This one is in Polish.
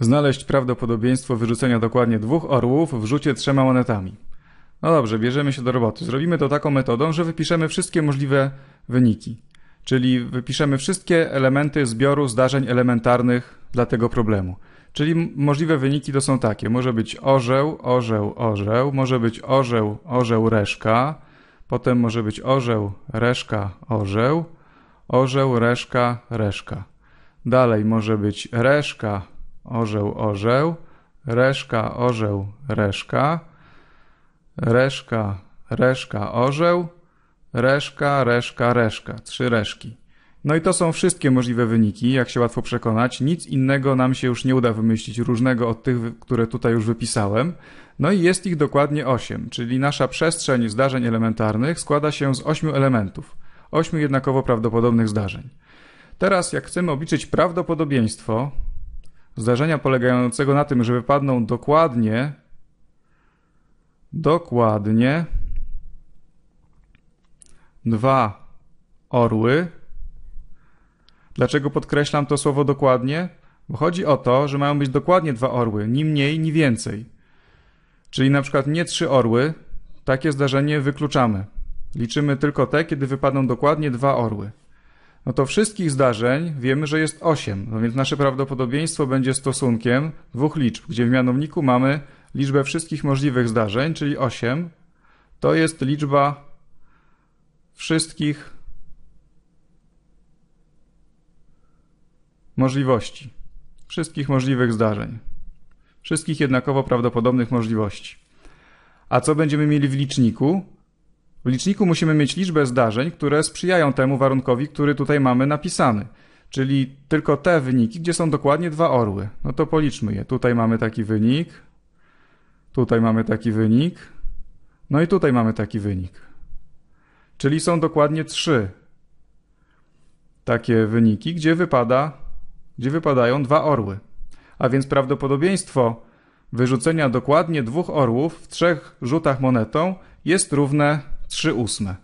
Znaleźć prawdopodobieństwo wyrzucenia dokładnie dwóch orłów w rzucie trzema monetami. No dobrze, bierzemy się do roboty. Zrobimy to taką metodą, że wypiszemy wszystkie możliwe wyniki. Czyli wypiszemy wszystkie elementy zbioru zdarzeń elementarnych dla tego problemu. Czyli możliwe wyniki to są takie. Może być orzeł, orzeł, orzeł, może być orzeł, orzeł, reszka, potem może być orzeł, reszka, orzeł, orzeł, reszka, reszka. Dalej może być reszka, orzeł, orzeł, reszka, orzeł, reszka, reszka, reszka, orzeł, reszka, reszka, reszka, trzy reszki. No i to są wszystkie możliwe wyniki, jak się łatwo przekonać. Nic innego nam się już nie uda wymyślić różnego od tych, które tutaj już wypisałem. No i jest ich dokładnie 8, czyli nasza przestrzeń zdarzeń elementarnych składa się z 8 elementów, 8 jednakowo prawdopodobnych zdarzeń. Teraz, jak chcemy obliczyć prawdopodobieństwo zdarzenia polegającego na tym, że wypadną dokładnie, dokładnie dwa orły. Dlaczego podkreślam to słowo dokładnie? Bo chodzi o to, że mają być dokładnie dwa orły, ni mniej, ni więcej. Czyli na przykład nie trzy orły, takie zdarzenie wykluczamy. Liczymy tylko te, kiedy wypadną dokładnie dwa orły no to wszystkich zdarzeń wiemy, że jest 8, no więc nasze prawdopodobieństwo będzie stosunkiem dwóch liczb, gdzie w mianowniku mamy liczbę wszystkich możliwych zdarzeń, czyli 8. To jest liczba wszystkich możliwości, wszystkich możliwych zdarzeń, wszystkich jednakowo prawdopodobnych możliwości. A co będziemy mieli w liczniku? W liczniku musimy mieć liczbę zdarzeń, które sprzyjają temu warunkowi, który tutaj mamy napisany. Czyli tylko te wyniki, gdzie są dokładnie dwa orły. No to policzmy je. Tutaj mamy taki wynik. Tutaj mamy taki wynik. No i tutaj mamy taki wynik. Czyli są dokładnie trzy takie wyniki, gdzie, wypada, gdzie wypadają dwa orły. A więc prawdopodobieństwo wyrzucenia dokładnie dwóch orłów w trzech rzutach monetą jest równe Trzy ósme.